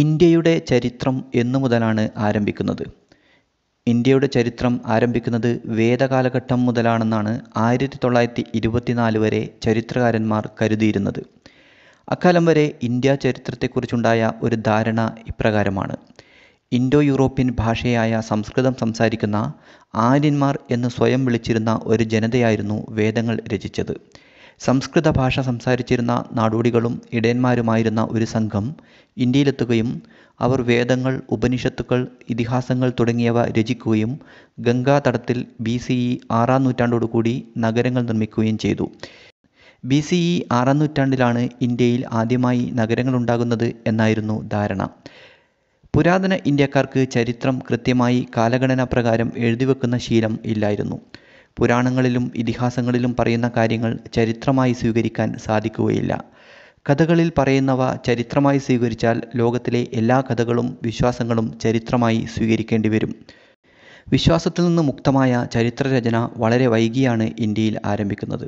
ഇന്ത്യയുടെ ചരിത്രം എന്നു മുതലാണ് ആരംഭിക്കുന്നത് ഇന്ത്യയുടെ ചരിത്രം ആരംഭിക്കുന്നത് വേദകാലഘട്ടം മുതലാണെന്നാണ് ആയിരത്തി തൊള്ളായിരത്തി ഇരുപത്തിനാല് വരെ ചരിത്രകാരന്മാർ കരുതിയിരുന്നത് അക്കാലം വരെ ഇന്ത്യ ചരിത്രത്തെക്കുറിച്ചുണ്ടായ ഒരു ധാരണ ഇപ്രകാരമാണ് ഇൻഡോ യൂറോപ്യൻ ഭാഷയായ സംസ്കൃതം സംസാരിക്കുന്ന ആര്യന്മാർ എന്ന് സ്വയം വിളിച്ചിരുന്ന ഒരു ജനതയായിരുന്നു വേദങ്ങൾ രചിച്ചത് സംസ്കൃത ഭാഷ സംസാരിച്ചിരുന്ന നാടോടികളും ഇടയന്മാരുമായിരുന്ന ഒരു സംഘം ഇന്ത്യയിലെത്തുകയും അവർ വേദങ്ങൾ ഉപനിഷത്തുക്കൾ ഇതിഹാസങ്ങൾ തുടങ്ങിയവ രചിക്കുകയും ഗംഗാതടത്തിൽ ബി സി ഇ ആറാം നൂറ്റാണ്ടോടുകൂടി നഗരങ്ങൾ നിർമ്മിക്കുകയും ചെയ്തു ബി സി ഇ ആറാം നൂറ്റാണ്ടിലാണ് ഇന്ത്യയിൽ ആദ്യമായി നഗരങ്ങളുണ്ടാകുന്നത് എന്നായിരുന്നു ധാരണ പുരാതന ഇന്ത്യക്കാർക്ക് ചരിത്രം കൃത്യമായി കാലഗണന പ്രകാരം എഴുതിവെക്കുന്ന ശീലം ഇല്ലായിരുന്നു പുരാണങ്ങളിലും ഇതിഹാസങ്ങളിലും പറയുന്ന കാര്യങ്ങൾ ചരിത്രമായി സ്വീകരിക്കാൻ സാധിക്കുകയില്ല കഥകളിൽ പറയുന്നവ ചരിത്രമായി സ്വീകരിച്ചാൽ ലോകത്തിലെ എല്ലാ കഥകളും വിശ്വാസങ്ങളും ചരിത്രമായി സ്വീകരിക്കേണ്ടി വരും വിശ്വാസത്തിൽ നിന്ന് മുക്തമായ ചരിത്രരചന വളരെ വൈകിയാണ് ഇന്ത്യയിൽ ആരംഭിക്കുന്നത്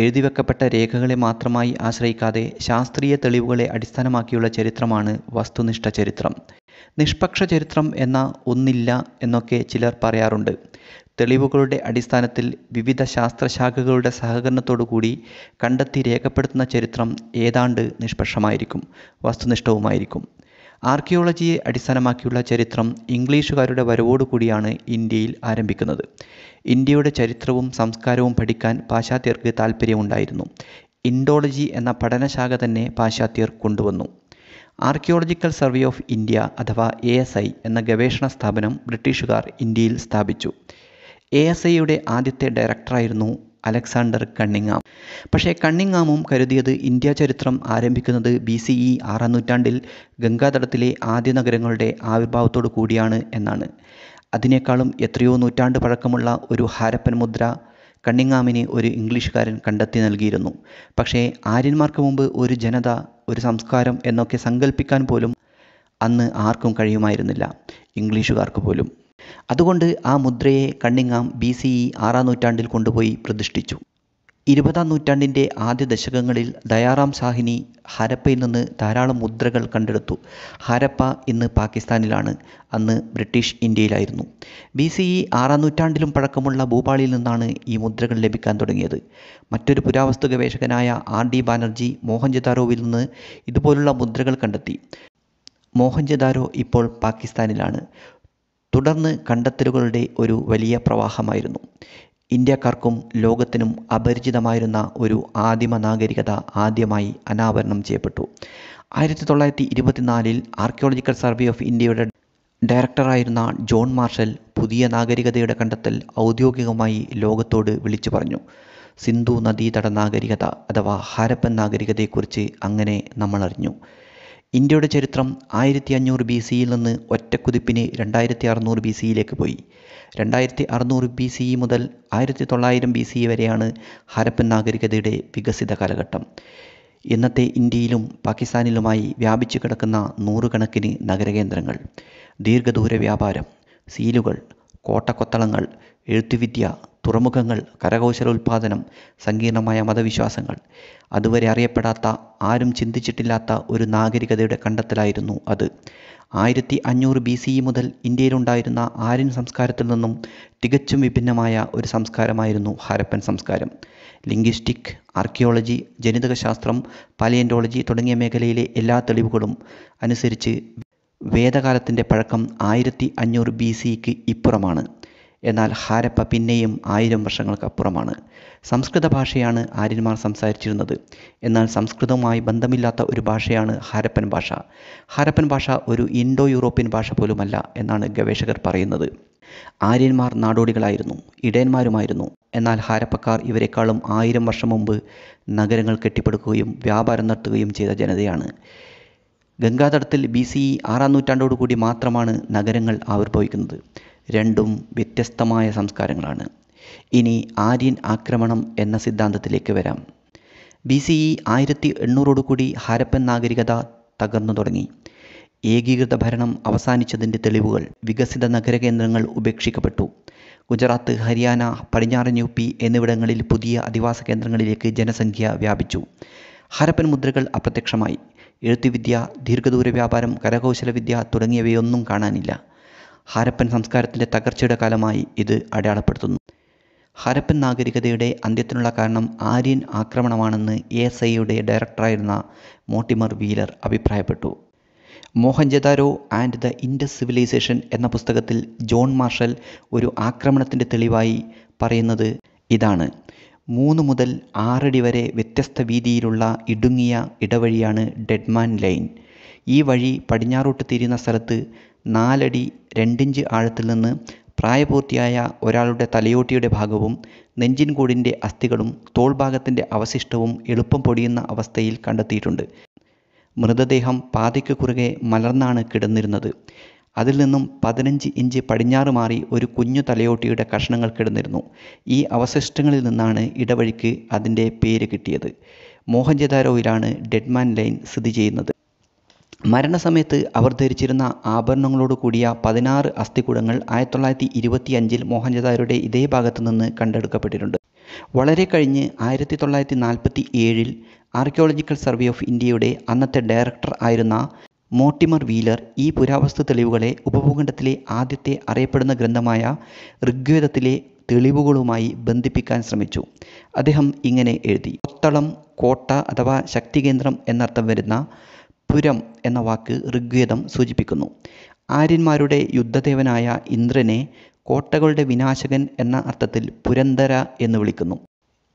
എഴുതിവെക്കപ്പെട്ട രേഖകളെ മാത്രമായി ആശ്രയിക്കാതെ ശാസ്ത്രീയ തെളിവുകളെ അടിസ്ഥാനമാക്കിയുള്ള ചരിത്രമാണ് വസ്തുനിഷ്ഠ ചരിത്രം നിഷ്പക്ഷ ചരിത്രം എന്ന ഒന്നില്ല എന്നൊക്കെ ചിലർ പറയാറുണ്ട് തെളിവുകളുടെ അടിസ്ഥാനത്തിൽ വിവിധ ശാസ്ത്രശാഖകളുടെ സഹകരണത്തോടുകൂടി കണ്ടെത്തി രേഖപ്പെടുത്തുന്ന ചരിത്രം ഏതാണ്ട് നിഷ്പക്ഷമായിരിക്കും വസ്തുനിഷ്ഠവുമായിരിക്കും ആർക്കിയോളജിയെ അടിസ്ഥാനമാക്കിയുള്ള ചരിത്രം ഇംഗ്ലീഷുകാരുടെ വരവോടുകൂടിയാണ് ഇന്ത്യയിൽ ആരംഭിക്കുന്നത് ഇന്ത്യയുടെ ചരിത്രവും സംസ്കാരവും പഠിക്കാൻ പാശ്ചാത്യർക്ക് താൽപ്പര്യമുണ്ടായിരുന്നു ഇൻഡോളജി എന്ന പഠനശാഖ തന്നെ പാശ്ചാത്യർ കൊണ്ടുവന്നു ആർക്കിയോളജിക്കൽ സർവേ ഓഫ് ഇന്ത്യ അഥവാ എ എന്ന ഗവേഷണ സ്ഥാപനം ബ്രിട്ടീഷുകാർ ഇന്ത്യയിൽ സ്ഥാപിച്ചു എ എസ് ഐയുടെ ആദ്യത്തെ ഡയറക്ടറായിരുന്നു അലക്സാണ്ടർ കണ്ണിങ്ങാം പക്ഷേ കണ്ണിങ്ങാമും കരുതിയത് ഇന്ത്യ ചരിത്രം ആരംഭിക്കുന്നത് ബി സി ഇ ആറാം നൂറ്റാണ്ടിൽ ഗംഗാതടത്തിലെ ആദ്യ നഗരങ്ങളുടെ ആവിർഭാവത്തോടു കൂടിയാണ് എന്നാണ് അതിനേക്കാളും എത്രയോ നൂറ്റാണ്ട് പഴക്കമുള്ള ഒരു ഹാരപ്പൻ മുദ്ര കണ്ണിങ്ങാമിന് ഒരു ഇംഗ്ലീഷുകാരൻ കണ്ടെത്തി നൽകിയിരുന്നു പക്ഷേ ആര്യന്മാർക്ക് മുമ്പ് ഒരു ജനത ഒരു സംസ്കാരം എന്നൊക്കെ സങ്കല്പിക്കാൻ പോലും അന്ന് ആർക്കും കഴിയുമായിരുന്നില്ല ഇംഗ്ലീഷുകാർക്ക് പോലും അതുകൊണ്ട് ആ മുദ്രയെ കണ്ണിങ്ങാം ബി സി ഇ ആറാം നൂറ്റാണ്ടിൽ കൊണ്ടുപോയി പ്രതിഷ്ഠിച്ചു ഇരുപതാം നൂറ്റാണ്ടിൻ്റെ ആദ്യ ദശകങ്ങളിൽ ദയാറാം സാഹിനി ഹരപ്പയിൽ നിന്ന് ധാരാളം മുദ്രകൾ കണ്ടെടുത്തു ഹരപ്പ ഇന്ന് പാകിസ്ഥാനിലാണ് അന്ന് ബ്രിട്ടീഷ് ഇന്ത്യയിലായിരുന്നു ബി സി ഇ ആറാം നൂറ്റാണ്ടിലും പഴക്കമുള്ള ഭൂപാളിയിൽ നിന്നാണ് ഈ മുദ്രകൾ ലഭിക്കാൻ തുടങ്ങിയത് മറ്റൊരു പുരാവസ്തു ഗവേഷകനായ ആർ ഡി ബാനർജി മോഹൻജദാരോവിൽ നിന്ന് ഇതുപോലുള്ള മുദ്രകൾ കണ്ടെത്തി മോഹൻജദാരോ ഇപ്പോൾ പാകിസ്ഥാനിലാണ് തുടർന്ന് കണ്ടെത്തലുകളുടെ ഒരു വലിയ പ്രവാഹമായിരുന്നു ഇന്ത്യക്കാർക്കും ലോകത്തിനും അപരിചിതമായിരുന്ന ഒരു ആദിമ നാഗരികത ആദ്യമായി അനാവരണം ചെയ്യപ്പെട്ടു ആയിരത്തി തൊള്ളായിരത്തി ഇരുപത്തിനാലിൽ ആർക്കിയോളജിക്കൽ സർവേ ഓഫ് ഇന്ത്യയുടെ ഡയറക്ടറായിരുന്ന ജോൺ മാർഷൽ പുതിയ നാഗരികതയുടെ കണ്ടെത്തൽ ഔദ്യോഗികമായി ലോകത്തോട് വിളിച്ചു പറഞ്ഞു സിന്ധു നദീതട നാഗരികത അഥവാ ഹാരപ്പൻ നാഗരികതയെക്കുറിച്ച് അങ്ങനെ നമ്മൾ അറിഞ്ഞു ഇന്ത്യയുടെ ചരിത്രം ആയിരത്തി അഞ്ഞൂറ് ബി സിയിൽ നിന്ന് ഒറ്റക്കുതിപ്പിന് രണ്ടായിരത്തി അറുന്നൂറ് ബി സിയിലേക്ക് പോയി രണ്ടായിരത്തി അറുന്നൂറ് ബി സി മുതൽ ആയിരത്തി തൊള്ളായിരം ബി സി വരെയാണ് ഹരപ്പൻ നാഗരികതയുടെ വികസിത കാലഘട്ടം ഇന്നത്തെ ഇന്ത്യയിലും പാകിസ്ഥാനിലുമായി വ്യാപിച്ചു കിടക്കുന്ന നൂറുകണക്കിന് നഗരകേന്ദ്രങ്ങൾ ദീർഘദൂര വ്യാപാരം സീലുകൾ കോട്ടക്കൊത്തളങ്ങൾ എഴുത്തുവിദ്യ തുറമുഖങ്ങൾ കരകൗശല ഉൽപ്പാദനം സങ്കീർണമായ മതവിശ്വാസങ്ങൾ അതുവരെ അറിയപ്പെടാത്ത ആരും ചിന്തിച്ചിട്ടില്ലാത്ത ഒരു നാഗരികതയുടെ കണ്ടെത്തലായിരുന്നു അത് ആയിരത്തി അഞ്ഞൂറ് ബി സി മുതൽ ഇന്ത്യയിലുണ്ടായിരുന്ന ആര്യൻ സംസ്കാരത്തിൽ നിന്നും തികച്ചും വിഭിന്നമായ ഒരു സംസ്കാരമായിരുന്നു ഹാരപ്പൻ സംസ്കാരം ലിംഗ്വിസ്റ്റിക് ആർക്കിയോളജി ജനിതകശാസ്ത്രം പാലിയൻറ്റോളജി തുടങ്ങിയ മേഖലയിലെ എല്ലാ തെളിവുകളും അനുസരിച്ച് വേദകാലത്തിൻ്റെ പഴക്കം ആയിരത്തി അഞ്ഞൂറ് ബി സിക്ക് ഇപ്പുറമാണ് എന്നാൽ ഹാരപ്പ പിന്നെയും ആയിരം വർഷങ്ങൾക്കപ്പുറമാണ് സംസ്കൃത ഭാഷയാണ് ആര്യന്മാർ സംസാരിച്ചിരുന്നത് എന്നാൽ സംസ്കൃതവുമായി ബന്ധമില്ലാത്ത ഒരു ഭാഷയാണ് ഹാരപ്പൻ ഭാഷ ഹാരപ്പൻ ഭാഷ ഒരു ഇൻഡോ യൂറോപ്യൻ ഭാഷ പോലുമല്ല എന്നാണ് ഗവേഷകർ പറയുന്നത് ആര്യന്മാർ നാടോടികളായിരുന്നു ഇടയന്മാരുമായിരുന്നു എന്നാൽ ഹാരപ്പക്കാർ ഇവരെക്കാളും ആയിരം വർഷം മുമ്പ് നഗരങ്ങൾ കെട്ടിപ്പടുക്കുകയും വ്യാപാരം നടത്തുകയും ചെയ്ത ജനതയാണ് ഗംഗാതടത്തിൽ ബി സി ആറാം നൂറ്റാണ്ടോടുകൂടി മാത്രമാണ് നഗരങ്ങൾ ആവിർഭവിക്കുന്നത് രണ്ടും വ്യത്യസ്തമായ സംസ്കാരങ്ങളാണ് ഇനി ആര്യൻ ആക്രമണം എന്ന സിദ്ധാന്തത്തിലേക്ക് വരാം ബി സി ഇ ആയിരത്തി എണ്ണൂറോടുകൂടി ഹാരപ്പൻ നാഗരികത തകർന്നു തുടങ്ങി ഏകീകൃത ഭരണം അവസാനിച്ചതിൻ്റെ തെളിവുകൾ വികസിത നഗര കേന്ദ്രങ്ങൾ ഉപേക്ഷിക്കപ്പെട്ടു ഗുജറാത്ത് ഹരിയാന പടിഞ്ഞാറൻ യു പി എന്നിവിടങ്ങളിൽ പുതിയ അധിവാസ കേന്ദ്രങ്ങളിലേക്ക് ജനസംഖ്യ വ്യാപിച്ചു ഹരപ്പൻ മുദ്രകൾ അപ്രത്യക്ഷമായി എഴുത്തുവിദ്യ ദീർഘദൂര വ്യാപാരം കരകൗശലവിദ്യ തുടങ്ങിയവയൊന്നും കാണാനില്ല ഹാരപ്പൻ സംസ്കാരത്തിൻ്റെ തകർച്ചയുടെ കാലമായി ഇത് അടയാളപ്പെടുത്തുന്നു ഹാരപ്പൻ നാഗരികതയുടെ അന്ത്യത്തിനുള്ള കാരണം ആര്യൻ ആക്രമണമാണെന്ന് എ എസ് ഐയുടെ ഡയറക്ടറായിരുന്ന മോട്ടിമർ വീലർ അഭിപ്രായപ്പെട്ടു Mohenjodaro and the Indus civilisation എന്ന പുസ്തകത്തിൽ ജോൺ മാർഷൽ ഒരു ആക്രമണത്തിൻ്റെ തെളിവായി പറയുന്നത് ഇതാണ് മൂന്ന് മുതൽ ആറടി വരെ വ്യത്യസ്ത വീതിയിലുള്ള ഇടുങ്ങിയ ഇടവഴിയാണ് ഡെഡ്മാൻ ലൈൻ ഈ വഴി പടിഞ്ഞാറോട്ട് തിരിയുന്ന സ്ഥലത്ത് നാലടി രണ്ടിഞ്ച് ആഴത്തിൽ നിന്ന് പ്രായപൂർത്തിയായ ഒരാളുടെ തലയോട്ടിയുടെ ഭാഗവും നെഞ്ചിൻകൂടിൻ്റെ അസ്ഥികളും തോൾഭാഗത്തിൻ്റെ അവശിഷ്ടവും എളുപ്പം പൊടിയുന്ന അവസ്ഥയിൽ കണ്ടെത്തിയിട്ടുണ്ട് മൃതദേഹം പാതയ്ക്ക് കുറുകെ മലർന്നാണ് കിടന്നിരുന്നത് അതിൽ നിന്നും പതിനഞ്ച് ഇഞ്ച് പടിഞ്ഞാറ് മാറി ഒരു കുഞ്ഞു തലയോട്ടിയുടെ കഷ്ണങ്ങൾ കിടന്നിരുന്നു ഈ അവശിഷ്ടങ്ങളിൽ നിന്നാണ് ഇടവഴിക്ക് അതിൻ്റെ പേര് കിട്ടിയത് മോഹൻജദാരോയിലാണ് ഡെഡ്മാൻ ലൈൻ സ്ഥിതി ചെയ്യുന്നത് മരണസമയത്ത് അവർ ധരിച്ചിരുന്ന ആഭരണങ്ങളോട് കൂടിയ പതിനാറ് അസ്ഥികുടങ്ങൾ ആയിരത്തി തൊള്ളായിരത്തി അഞ്ചിൽ മോഹൻജദാരുടെ ഇതേ ഭാഗത്തു നിന്ന് കണ്ടെടുക്കപ്പെട്ടിട്ടുണ്ട് വളരെ കഴിഞ്ഞ് ആയിരത്തി തൊള്ളായിരത്തി നാൽപ്പത്തി ഏഴിൽ ആർക്കിയോളജിക്കൽ സർവേ ഓഫ് ഇന്ത്യയുടെ അന്നത്തെ ഡയറക്ടർ ആയിരുന്ന മോട്ടിമർ വീലർ ഈ പുരാവസ്തു തെളിവുകളെ ഉപഭൂഖണ്ഡത്തിലെ ആദ്യത്തെ അറിയപ്പെടുന്ന ഗ്രന്ഥമായ ഋഗ്വേദത്തിലെ തെളിവുകളുമായി ബന്ധിപ്പിക്കാൻ ശ്രമിച്ചു അദ്ദേഹം ഇങ്ങനെ എഴുതി കൊത്തളം കോട്ട അഥവാ ശക്തികേന്ദ്രം എന്നർത്ഥം വരുന്ന പുരം എന്ന വാക്ക് ഋഗ്വേദം സൂചിപ്പിക്കുന്നു ആര്യന്മാരുടെ യുദ്ധദേവനായ ഇന്ദ്രനെ കോട്ടകളുടെ വിനാശകൻ എന്ന അർത്ഥത്തിൽ പുരന്തര എന്ന് വിളിക്കുന്നു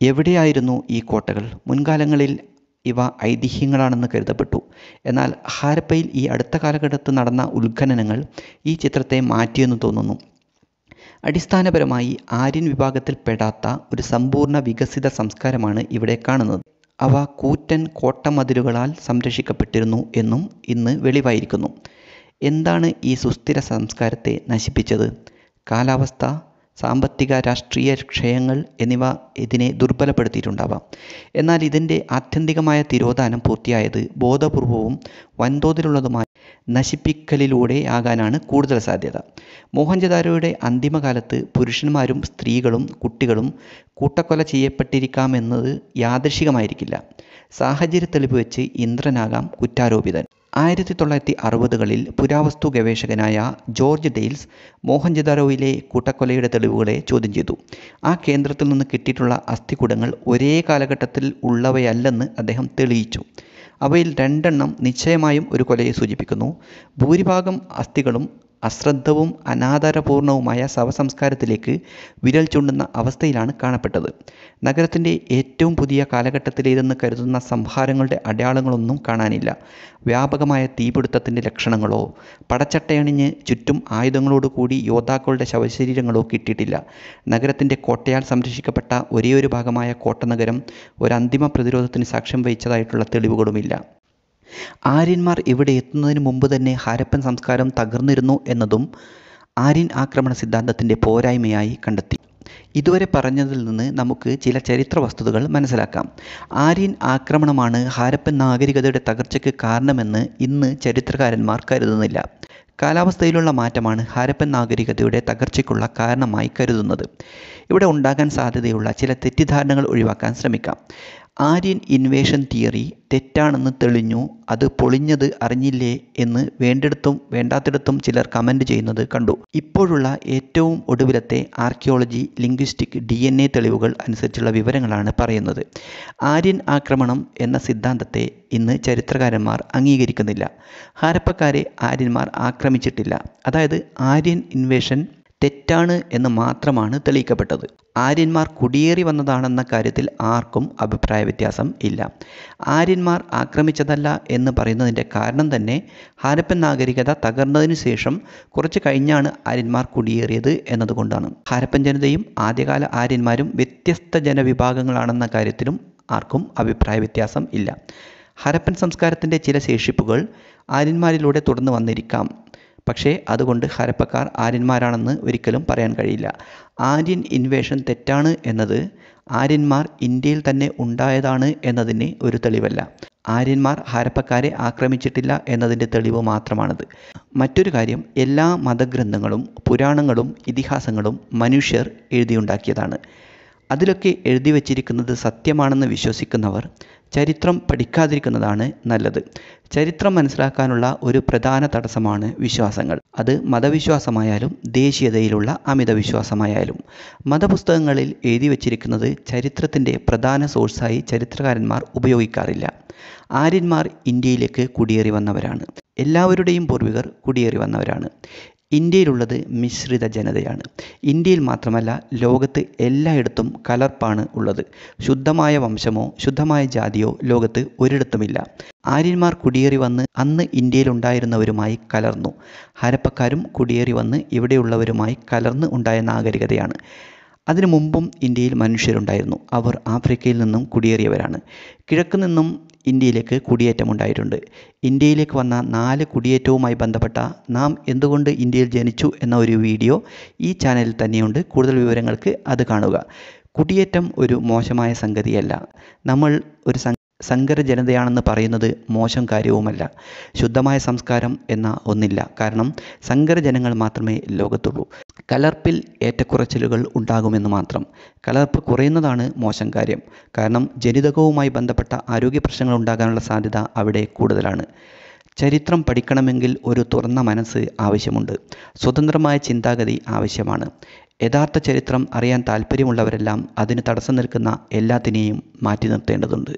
എവിടെയായിരുന്നു ഈ കോട്ടകൾ മുൻകാലങ്ങളിൽ ഇവ ഐതിഹ്യങ്ങളാണെന്ന് കരുതപ്പെട്ടു എന്നാൽ ഹാരപ്പയിൽ ഈ അടുത്ത കാലഘട്ടത്ത് നടന്ന ഉത്ഖനനങ്ങൾ ഈ ചിത്രത്തെ മാറ്റിയെന്ന് തോന്നുന്നു അടിസ്ഥാനപരമായി ആര്യൻ വിഭാഗത്തിൽ പെടാത്ത ഒരു സമ്പൂർണ്ണ വികസിത സംസ്കാരമാണ് ഇവിടെ കാണുന്നത് അവ കൂറ്റൻ കോട്ടമതിലുകളാൽ സംരക്ഷിക്കപ്പെട്ടിരുന്നു എന്നും ഇന്ന് വെളിവായിരിക്കുന്നു എന്താണ് ഈ സുസ്ഥിര സംസ്കാരത്തെ നശിപ്പിച്ചത് കാലാവസ്ഥ സാമ്പത്തിക രാഷ്ട്രീയ ക്ഷയങ്ങൾ എന്നിവ ഇതിനെ ദുർബലപ്പെടുത്തിയിട്ടുണ്ടാവാം എന്നാൽ ഇതിൻ്റെ ആത്യന്തികമായ തിരോധാനം പൂർത്തിയായത് ബോധപൂർവവും വൻതോതിലുള്ളതുമായ നശിപ്പിക്കലിലൂടെ ആകാനാണ് കൂടുതൽ സാധ്യത മോഹൻജദാരോയുടെ അന്തിമകാലത്ത് പുരുഷന്മാരും സ്ത്രീകളും കുട്ടികളും കൂട്ടക്കൊല ചെയ്യപ്പെട്ടിരിക്കാമെന്നത് യാദൃശികമായിരിക്കില്ല സാഹചര്യ തെളിവ് വെച്ച് ഇന്ദ്രനാകാം കുറ്റാരോപിതൻ ആയിരത്തി തൊള്ളായിരത്തി അറുപതുകളിൽ പുരാവസ്തു ഗവേഷകനായ ജോർജ് ഡെയിൽസ് മോഹൻജദാരോയിലെ കൂട്ടക്കൊലയുടെ തെളിവുകളെ ചോദ്യം ചെയ്തു ആ കേന്ദ്രത്തിൽ നിന്ന് കിട്ടിയിട്ടുള്ള അസ്ഥികുടങ്ങൾ ഒരേ കാലഘട്ടത്തിൽ ഉള്ളവയല്ലെന്ന് അദ്ദേഹം തെളിയിച്ചു അവയിൽ രണ്ടെണ്ണം നിശ്ചയമായും ഒരു കൊലയെ സൂചിപ്പിക്കുന്നു ഭൂരിഭാഗം അസ്ഥികളും അശ്രദ്ധവും അനാദരപൂർണവുമായ ശവസംസ്കാരത്തിലേക്ക് വിരൽ ചൂണ്ടുന്ന അവസ്ഥയിലാണ് കാണപ്പെട്ടത് നഗരത്തിൻ്റെ ഏറ്റവും പുതിയ കാലഘട്ടത്തിലേതെന്ന് കരുതുന്ന സംഹാരങ്ങളുടെ അടയാളങ്ങളൊന്നും കാണാനില്ല വ്യാപകമായ തീപിടുത്തത്തിൻ്റെ ലക്ഷണങ്ങളോ പടച്ചട്ടയണിഞ്ഞ് ചുറ്റും ആയുധങ്ങളോടുകൂടി യോദ്ധാക്കളുടെ ശവശരീരങ്ങളോ കിട്ടിയിട്ടില്ല നഗരത്തിൻ്റെ കോട്ടയാൽ സംരക്ഷിക്കപ്പെട്ട ഒരേയൊരു ഭാഗമായ കോട്ടനഗരം ഒരു അന്തിമ പ്രതിരോധത്തിന് സാക്ഷ്യം വഹിച്ചതായിട്ടുള്ള തെളിവുകളുമില്ല ആര്യന്മാർ ഇവിടെ എത്തുന്നതിന് മുമ്പ് തന്നെ ഹാരപ്പൻ സംസ്കാരം തകർന്നിരുന്നു എന്നതും ആര്യൻ ആക്രമണ സിദ്ധാന്തത്തിൻ്റെ പോരായ്മയായി കണ്ടെത്തി ഇതുവരെ പറഞ്ഞതിൽ നിന്ന് നമുക്ക് ചില ചരിത്ര വസ്തുതകൾ മനസ്സിലാക്കാം ആര്യൻ ആക്രമണമാണ് ഹാരപ്പൻ നാഗരികതയുടെ തകർച്ചയ്ക്ക് കാരണമെന്ന് ഇന്ന് ചരിത്രകാരന്മാർ കരുതുന്നില്ല കാലാവസ്ഥയിലുള്ള മാറ്റമാണ് ഹാരപ്പൻ നാഗരികതയുടെ തകർച്ചയ്ക്കുള്ള കാരണമായി കരുതുന്നത് ഇവിടെ ഉണ്ടാകാൻ സാധ്യതയുള്ള ചില തെറ്റിദ്ധാരണകൾ ഒഴിവാക്കാൻ ശ്രമിക്കാം ആര്യൻ ഇൻവേഷൻ തിയറി തെറ്റാണെന്ന് തെളിഞ്ഞു അത് പൊളിഞ്ഞത് അറിഞ്ഞില്ലേ എന്ന് വേണ്ടിടത്തും വേണ്ടാത്തിടത്തും ചിലർ കമൻ്റ് ചെയ്യുന്നത് കണ്ടു ഇപ്പോഴുള്ള ഏറ്റവും ഒടുവിലത്തെ archaeology linguistic D N A തെളിവുകൾ അനുസരിച്ചുള്ള വിവരങ്ങളാണ് പറയുന്നത് ആര്യൻ ആക്രമണം എന്ന സിദ്ധാന്തത്തെ ഇന്ന് ചരിത്രകാരന്മാർ അംഗീകരിക്കുന്നില്ല ഹാരപ്പക്കാരെ ആര്യന്മാർ ആക്രമിച്ചിട്ടില്ല അതായത് ആര്യൻ ഇൻവേഷൻ തെറ്റാണ് എന്ന് മാത്രമാണ് തെളിയിക്കപ്പെട്ടത് ആര്യന്മാർ കുടിയേറി വന്നതാണെന്ന കാര്യത്തിൽ ആർക്കും അഭിപ്രായ വ്യത്യാസം ഇല്ല ആര്യന്മാർ ആക്രമിച്ചതല്ല എന്ന് പറയുന്നതിൻ്റെ കാരണം തന്നെ ഹാരപ്പൻ നാഗരികത തകർന്നതിന് ശേഷം കുറച്ച് കഴിഞ്ഞാണ് ആര്യന്മാർ കുടിയേറിയത് എന്നതുകൊണ്ടാണ് ഹാരപ്പൻ ജനതയും ആദ്യകാല ആര്യന്മാരും വ്യത്യസ്ത ജനവിഭാഗങ്ങളാണെന്ന കാര്യത്തിലും ആർക്കും അഭിപ്രായ വ്യത്യാസം ഇല്ല ഹരപ്പൻ സംസ്കാരത്തിൻ്റെ ചില ശേഷിപ്പുകൾ ആര്യന്മാരിലൂടെ തുടർന്ന് വന്നിരിക്കാം പക്ഷേ അതുകൊണ്ട് ഹരപ്പക്കാർ ആര്യന്മാരാണെന്ന് ഒരിക്കലും പറയാൻ കഴിയില്ല ആര്യൻ ഇൻവേഷൻ തെറ്റാണ് എന്നത് ആര്യന്മാർ ഇന്ത്യയിൽ തന്നെ ഉണ്ടായതാണ് എന്നതിന് ഒരു തെളിവല്ല ആര്യന്മാർ ഹരപ്പക്കാരെ ആക്രമിച്ചിട്ടില്ല എന്നതിൻ്റെ തെളിവ് മാത്രമാണത് മറ്റൊരു കാര്യം എല്ലാ മതഗ്രന്ഥങ്ങളും പുരാണങ്ങളും ഇതിഹാസങ്ങളും മനുഷ്യർ എഴുതിയുണ്ടാക്കിയതാണ് അതിലൊക്കെ എഴുതി വച്ചിരിക്കുന്നത് സത്യമാണെന്ന് വിശ്വസിക്കുന്നവർ ചരിത്രം പഠിക്കാതിരിക്കുന്നതാണ് നല്ലത് ചരിത്രം മനസ്സിലാക്കാനുള്ള ഒരു പ്രധാന തടസ്സമാണ് വിശ്വാസങ്ങൾ അത് മതവിശ്വാസമായാലും ദേശീയതയിലുള്ള വിശ്വാസമായാലും മതപുസ്തകങ്ങളിൽ എഴുതി വച്ചിരിക്കുന്നത് ചരിത്രത്തിൻ്റെ പ്രധാന സോഴ്സായി ചരിത്രകാരന്മാർ ഉപയോഗിക്കാറില്ല ആര്യന്മാർ ഇന്ത്യയിലേക്ക് കുടിയേറി വന്നവരാണ് എല്ലാവരുടെയും പൂർവികർ കുടിയേറി വന്നവരാണ് ഇന്ത്യയിലുള്ളത് മിശ്രിത ജനതയാണ് ഇന്ത്യയിൽ മാത്രമല്ല ലോകത്ത് എല്ലായിടത്തും കലർപ്പാണ് ഉള്ളത് ശുദ്ധമായ വംശമോ ശുദ്ധമായ ജാതിയോ ലോകത്ത് ഒരിടത്തുമില്ല ആര്യന്മാർ കുടിയേറി വന്ന് അന്ന് ഇന്ത്യയിലുണ്ടായിരുന്നവരുമായി കലർന്നു ഹരപ്പക്കാരും കുടിയേറി വന്ന് ഇവിടെയുള്ളവരുമായി കലർന്ന് ഉണ്ടായ നാഗരികതയാണ് അതിനു മുമ്പും ഇന്ത്യയിൽ മനുഷ്യരുണ്ടായിരുന്നു അവർ ആഫ്രിക്കയിൽ നിന്നും കുടിയേറിയവരാണ് കിഴക്ക് നിന്നും ഇന്ത്യയിലേക്ക് കുടിയേറ്റമുണ്ടായിട്ടുണ്ട് ഇന്ത്യയിലേക്ക് വന്ന നാല് കുടിയേറ്റവുമായി ബന്ധപ്പെട്ട നാം എന്തുകൊണ്ട് ഇന്ത്യയിൽ ജനിച്ചു എന്ന ഒരു വീഡിയോ ഈ ചാനലിൽ തന്നെയുണ്ട് കൂടുതൽ വിവരങ്ങൾക്ക് അത് കാണുക കുടിയേറ്റം ഒരു മോശമായ സംഗതിയല്ല നമ്മൾ ഒരു സങ്കര ജനതയാണെന്ന് പറയുന്നത് മോശം കാര്യവുമല്ല ശുദ്ധമായ സംസ്കാരം എന്ന ഒന്നില്ല കാരണം സങ്കര ജനങ്ങൾ മാത്രമേ ലോകത്തുള്ളൂ കലർപ്പിൽ ഏറ്റക്കുറച്ചിലുകൾ ഉണ്ടാകുമെന്ന് മാത്രം കലർപ്പ് കുറയുന്നതാണ് മോശം കാര്യം കാരണം ജനിതകവുമായി ബന്ധപ്പെട്ട ആരോഗ്യ പ്രശ്നങ്ങൾ ഉണ്ടാകാനുള്ള സാധ്യത അവിടെ കൂടുതലാണ് ചരിത്രം പഠിക്കണമെങ്കിൽ ഒരു തുറന്ന മനസ്സ് ആവശ്യമുണ്ട് സ്വതന്ത്രമായ ചിന്താഗതി ആവശ്യമാണ് യഥാർത്ഥ ചരിത്രം അറിയാൻ താല്പര്യമുള്ളവരെല്ലാം അതിന് തടസ്സം നിൽക്കുന്ന എല്ലാത്തിനെയും മാറ്റി നിർത്തേണ്ടതുണ്ട്